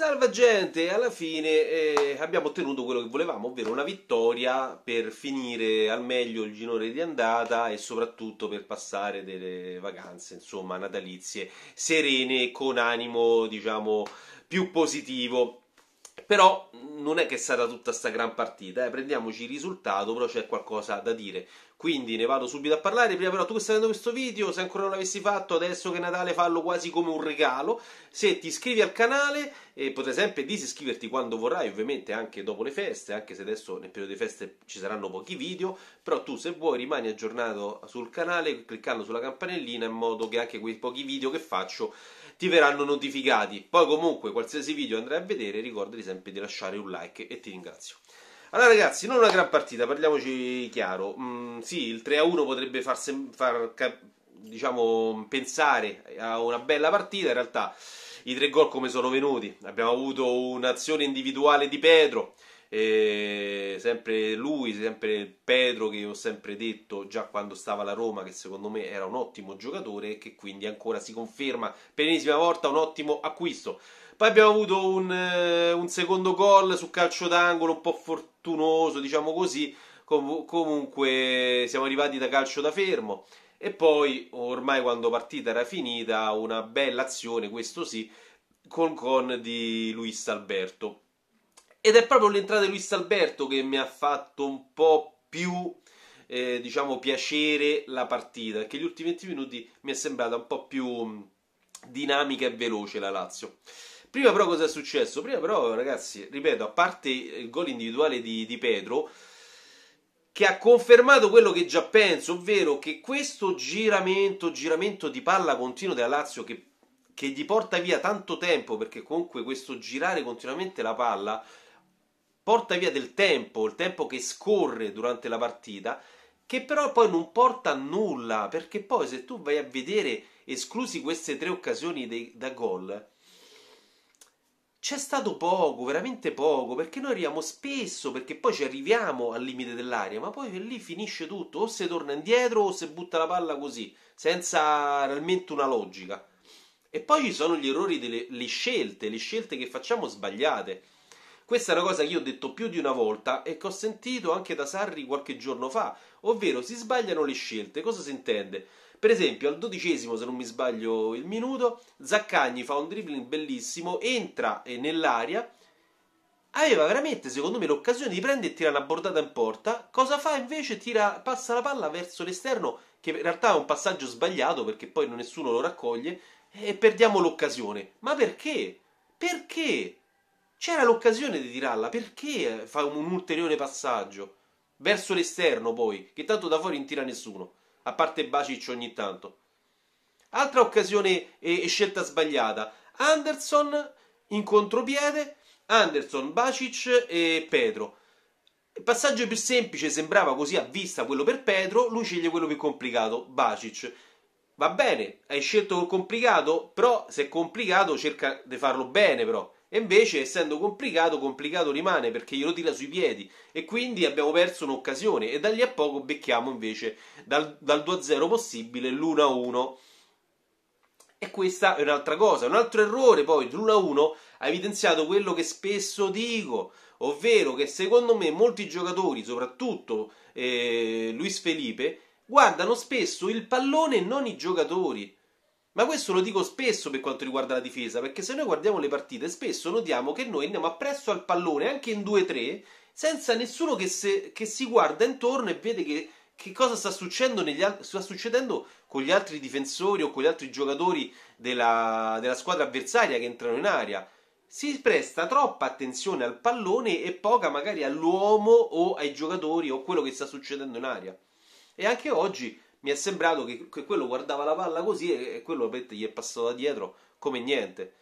Salva gente, alla fine eh, abbiamo ottenuto quello che volevamo, ovvero una vittoria per finire al meglio il ginore di andata e soprattutto per passare delle vacanze, insomma, natalizie serene con animo, diciamo, più positivo. Però non è che è stata tutta sta gran partita, eh. prendiamoci il risultato, però c'è qualcosa da dire. Quindi ne vado subito a parlare, prima però tu che stai vedendo questo video, se ancora non l'avessi fatto, adesso che è Natale fallo quasi come un regalo. Se ti iscrivi al canale, eh, potrai sempre disiscriverti quando vorrai, ovviamente anche dopo le feste, anche se adesso nel periodo di feste ci saranno pochi video, però tu se vuoi rimani aggiornato sul canale cliccando sulla campanellina in modo che anche quei pochi video che faccio ti verranno notificati. Poi comunque qualsiasi video andrai a vedere, ricordati sempre di lasciare un like e ti ringrazio. Allora ragazzi, non una gran partita, parliamoci chiaro. Mm, sì, il 3-1 potrebbe far, sem- far cap- diciamo, pensare a una bella partita, in realtà i tre gol come sono venuti. Abbiamo avuto un'azione individuale di Pedro, e sempre lui, sempre Pedro che ho sempre detto già quando stava alla Roma che secondo me era un ottimo giocatore e che quindi ancora si conferma per l'ennesima volta un ottimo acquisto. Poi abbiamo avuto un, eh, un secondo gol su calcio d'angolo un po' fortunoso, diciamo così. Com- comunque siamo arrivati da calcio da fermo. E poi, ormai quando partita era finita, una bella azione, questo sì, con con di Luis Alberto ed è proprio l'entrata di Luis Alberto che mi ha fatto un po' più eh, diciamo piacere la partita perché gli ultimi 20 minuti mi è sembrata un po' più mm, dinamica e veloce la Lazio prima però cosa è successo? prima però ragazzi ripeto a parte il gol individuale di, di Pedro che ha confermato quello che già penso ovvero che questo giramento giramento di palla continuo della Lazio che che gli porta via tanto tempo perché comunque questo girare continuamente la palla porta via del tempo, il tempo che scorre durante la partita, che però poi non porta a nulla, perché poi se tu vai a vedere, esclusi queste tre occasioni de- da gol, c'è stato poco, veramente poco, perché noi arriviamo spesso, perché poi ci arriviamo al limite dell'aria, ma poi lì finisce tutto, o se torna indietro o se butta la palla così, senza realmente una logica. E poi ci sono gli errori delle scelte, le scelte che facciamo sbagliate. Questa è una cosa che io ho detto più di una volta e che ho sentito anche da Sarri qualche giorno fa, ovvero si sbagliano le scelte. Cosa si intende? Per esempio, al dodicesimo, se non mi sbaglio il minuto, Zaccagni fa un dribbling bellissimo, entra eh, nell'aria, aveva veramente, secondo me, l'occasione di prendere e tirare una bordata in porta. Cosa fa invece? Tira, passa la palla verso l'esterno, che in realtà è un passaggio sbagliato perché poi nessuno lo raccoglie, e perdiamo l'occasione. Ma perché? Perché? C'era l'occasione di tirarla, perché fa un ulteriore passaggio? Verso l'esterno poi, che tanto da fuori non tira nessuno, a parte Bacic ogni tanto. Altra occasione e scelta sbagliata. Anderson in contropiede, Anderson, Bacic e Pedro. Il passaggio più semplice sembrava così a vista quello per Pedro, lui sceglie quello più complicato, Bacic. Va bene, hai scelto il complicato, però se è complicato cerca di farlo bene però. E invece, essendo complicato, complicato rimane perché glielo tira sui piedi e quindi abbiamo perso un'occasione. E da lì a poco becchiamo invece dal, dal 2-0 possibile l'1-1. E questa è un'altra cosa, un altro errore poi dell'1-1 ha evidenziato quello che spesso dico, ovvero che secondo me molti giocatori, soprattutto eh, Luis Felipe, guardano spesso il pallone e non i giocatori. Ma questo lo dico spesso per quanto riguarda la difesa, perché se noi guardiamo le partite, spesso notiamo che noi andiamo appresso al pallone, anche in 2-3, senza nessuno che, se, che, si guarda intorno e vede che, che cosa sta succedendo, negli, sta succedendo, con gli altri difensori o con gli altri giocatori della, della squadra avversaria che entrano in aria. Si presta troppa attenzione al pallone e poca magari all'uomo o ai giocatori o quello che sta succedendo in aria. E anche oggi mi è sembrato che, che quello guardava la palla così e, e quello gli è passato da dietro come niente.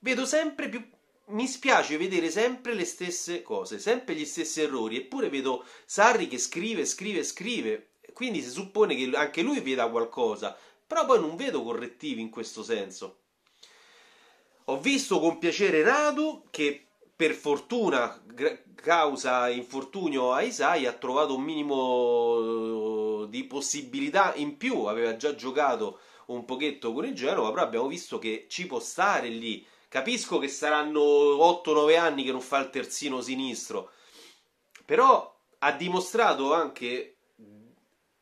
Vedo sempre più mi spiace vedere sempre le stesse cose, sempre gli stessi errori, eppure vedo Sarri che scrive, scrive, scrive, quindi si suppone che anche lui veda qualcosa, però poi non vedo correttivi in questo senso. Ho visto con piacere Radu che per fortuna, causa infortunio a Isai, ha trovato un minimo eh, di possibilità in più. Aveva già giocato un pochetto con il Genova, però abbiamo visto che ci può stare lì. Capisco che saranno 8-9 anni che non fa il terzino sinistro, però ha dimostrato anche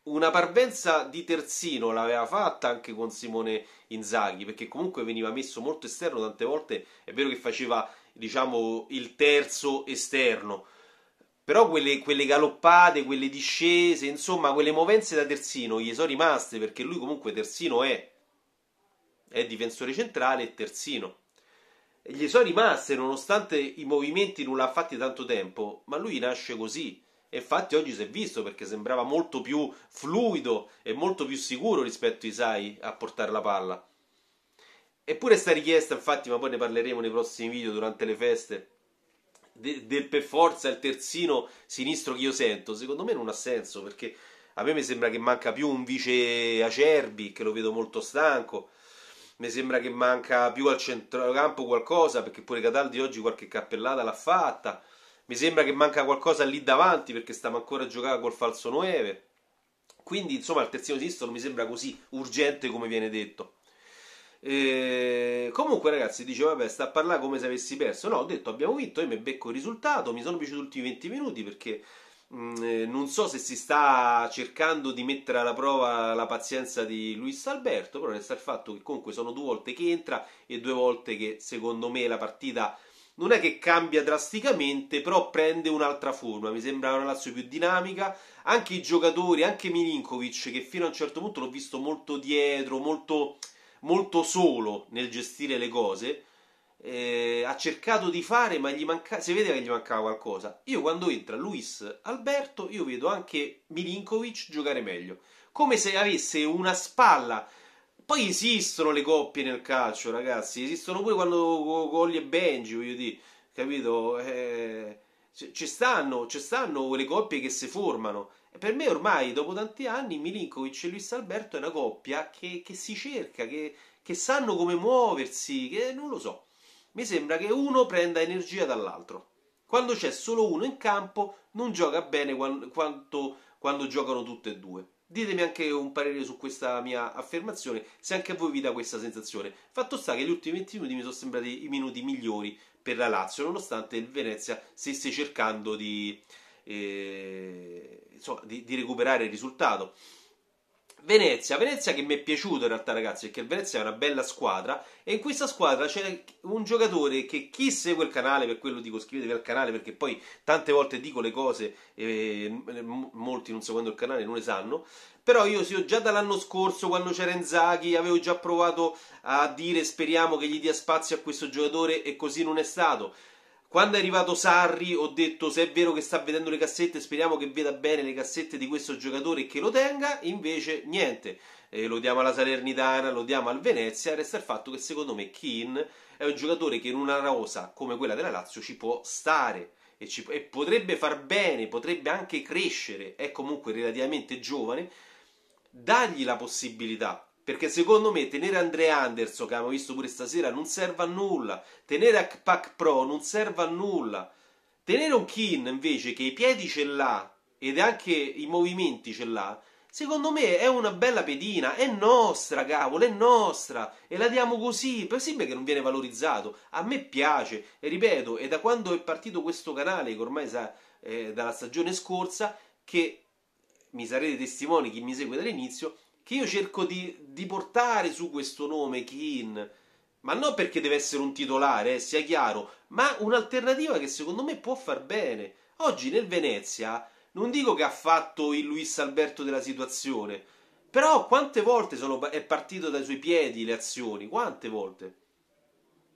una parvenza di terzino l'aveva fatta anche con Simone Inzaghi, perché comunque veniva messo molto esterno tante volte, è vero che faceva diciamo il terzo esterno, però quelle, quelle galoppate, quelle discese, insomma quelle movenze da terzino gli sono rimaste perché lui comunque terzino è, è difensore centrale e terzino. gli sono rimaste nonostante i movimenti non l'ha fatti tanto tempo, ma lui nasce così infatti oggi si è visto perché sembrava molto più fluido e molto più sicuro rispetto a Isai a portare la palla. Eppure sta richiesta, infatti, ma poi ne parleremo nei prossimi video durante le feste, del de per forza il terzino sinistro che io sento, secondo me non ha senso perché a me mi sembra che manca più un vice Acerbi, che lo vedo molto stanco. Mi sembra che manca più al centrocampo qualcosa, perché pure Cataldi oggi qualche cappellata l'ha fatta. Mi sembra che manca qualcosa lì davanti perché stiamo ancora a giocare col falso 9. Quindi, insomma, il terzino sinistro non mi sembra così urgente come viene detto. E... Comunque, ragazzi, dice: Vabbè, sta a parlare come se avessi perso. No, ho detto abbiamo vinto. Io mi becco il risultato. Mi sono piaciuti gli ultimi 20 minuti perché mm, eh, non so se si sta cercando di mettere alla prova la pazienza di Luis Alberto. Però resta il fatto che comunque sono due volte che entra e due volte che secondo me la partita non è che cambia drasticamente, però prende un'altra forma. Mi sembra una Lazio più dinamica. Anche i giocatori, anche Milinkovic, che fino a un certo punto l'ho visto molto dietro, molto, molto solo nel gestire le cose. Eh, ha cercato di fare, ma gli manca... si vedeva che gli mancava qualcosa. Io quando entra Luis Alberto, io vedo anche Milinkovic giocare meglio, come se avesse una spalla poi esistono le coppie nel calcio, ragazzi. Esistono pure quando Colli e Benji, voglio dire, capito? Eh, ci stanno, ci stanno quelle coppie che si formano. E per me ormai, dopo tanti anni, Milinkovic e Luis Alberto è una coppia che, che si cerca, che, che, sanno come muoversi, che non lo so. Mi sembra che uno prenda energia dall'altro. Quando c'è solo uno in campo, non gioca bene quanto, quanto quando giocano tutte e due. Ditemi anche un parere su questa mia affermazione, se anche a voi vi dà questa sensazione. Fatto sta che gli ultimi 20 minuti mi sono sembrati i minuti migliori per la Lazio, nonostante il Venezia stesse cercando di, eh, insomma, di, di recuperare il risultato. Venezia, Venezia che mi è piaciuto in realtà ragazzi perché il Venezia è una bella squadra e in questa squadra c'è un giocatore che chi segue il canale, per quello dico iscrivetevi al canale perché poi tante volte dico le cose e eh, molti non seguendo il canale non le sanno, però io, io già dall'anno scorso quando c'era Inzaghi avevo già provato a dire speriamo che gli dia spazio a questo giocatore e così non è stato. Quando è arrivato Sarri ho detto se è vero che sta vedendo le cassette speriamo che veda bene le cassette di questo giocatore e che lo tenga, invece niente. Eh, lo diamo alla Salernitana, lo diamo al Venezia, resta il fatto che secondo me Keane è un giocatore che in una rosa come quella della Lazio ci può stare e, ci, e potrebbe far bene, potrebbe anche crescere, è comunque relativamente giovane, dagli la possibilità perché secondo me tenere Andre Anderson, che abbiamo visto pure stasera, non serve a nulla. Tenere Akpak Pro non serve a nulla. Tenere un Kin invece che i piedi ce l'ha ed anche i movimenti ce l'ha, Secondo me è una bella pedina, è nostra, cavolo, è nostra e la diamo così. Possibile che non viene valorizzato. A me piace, e ripeto, è da quando è partito questo canale, che ormai sa eh, dalla stagione scorsa, che mi sarete testimoni chi mi segue dall'inizio, che io cerco di, di portare su questo nome Keane, ma non perché deve essere un titolare, eh, sia chiaro, ma un'alternativa che secondo me può far bene. Oggi nel Venezia non dico che ha fatto il Luis Alberto della situazione, però quante volte sono, è partito dai suoi piedi le azioni? Quante volte?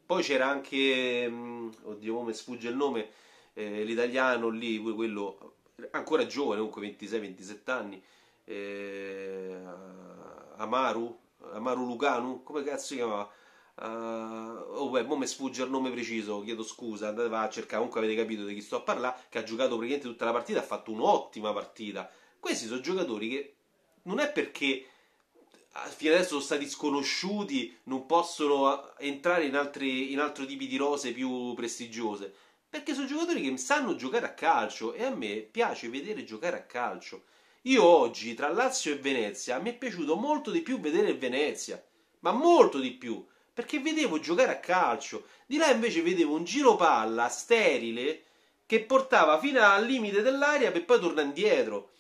Poi c'era anche, mm, oddio come sfugge il nome, eh, l'italiano lì, quello ancora giovane, comunque 26-27 anni, eh, Amaru, Amaru Luganu, come cazzo si chiamava? Uh, oh beh, mo mi sfugge il nome preciso, chiedo scusa, andate a cercare, comunque avete capito di chi sto a parlare, che ha giocato praticamente tutta la partita, ha fatto un'ottima partita. Questi sono giocatori che non è perché ah, fino adesso sono stati sconosciuti, non possono ah, entrare in, altri, in altro tipi di rose più prestigiose, perché sono giocatori che sanno giocare a calcio e a me piace vedere giocare a calcio. Io oggi tra Lazio e Venezia mi è piaciuto molto di più vedere Venezia, ma molto di più, perché vedevo giocare a calcio. Di là invece vedevo un giro palla sterile che portava fino al limite dell'aria per poi tornare indietro.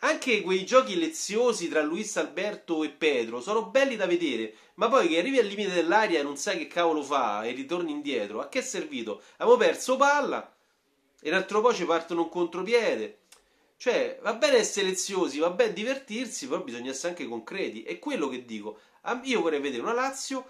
Anche quei giochi leziosi tra Luis Alberto e Pedro sono belli da vedere, ma poi che arrivi al limite dell'aria e non sai che cavolo fa e ritorni indietro, a che è servito? Abbiamo perso palla e l'altro poi ci partono un contropiede. Cioè, va bene essere leziosi, va bene divertirsi, però bisogna essere anche concreti. È quello che dico. Io vorrei vedere una Lazio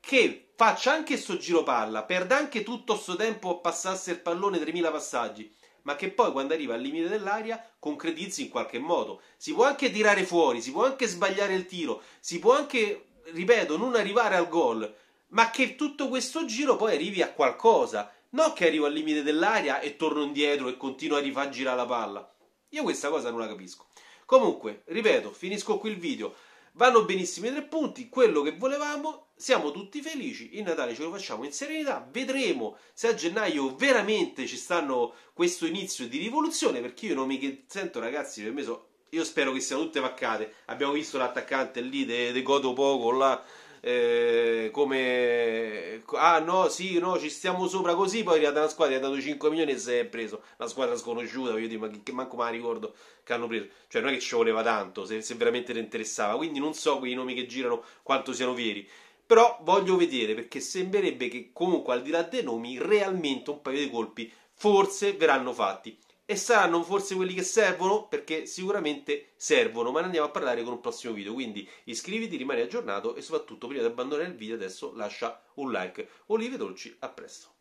che faccia anche sto giro palla, perda anche tutto sto tempo a passasse il pallone 3000 passaggi, ma che poi quando arriva al limite dell'aria concretizzi in qualche modo. Si può anche tirare fuori, si può anche sbagliare il tiro, si può anche, ripeto, non arrivare al gol, ma che tutto questo giro poi arrivi a qualcosa. Non che arrivo al limite dell'aria e torno indietro e continuo a rifar girare la palla. Io questa cosa non la capisco. Comunque, ripeto, finisco qui il video. Vanno benissimo i tre punti, quello che volevamo, siamo tutti felici, il Natale ce lo facciamo in serenità, vedremo se a gennaio veramente ci stanno questo inizio di rivoluzione, perché io non mi sento ragazzi, per me so, io spero che siano tutte vaccate, abbiamo visto l'attaccante lì, de, de Godo Poco, là... Eh, come ah no, sì, no, ci stiamo sopra così, poi è arrivata una squadra, gli ha dato 5 milioni e si è preso una squadra sconosciuta, voglio dire, ma che manco me la ricordo che hanno preso, cioè non è che ci voleva tanto, se, se veramente le interessava, quindi non so quei nomi che girano quanto siano veri. Però voglio vedere perché sembrerebbe che comunque al di là dei nomi realmente un paio di colpi forse verranno fatti e saranno forse quelli che servono? Perché sicuramente servono, ma ne andiamo a parlare con un prossimo video. Quindi iscriviti, rimani aggiornato e soprattutto prima di abbandonare il video adesso lascia un like. Olive Dolci, a presto.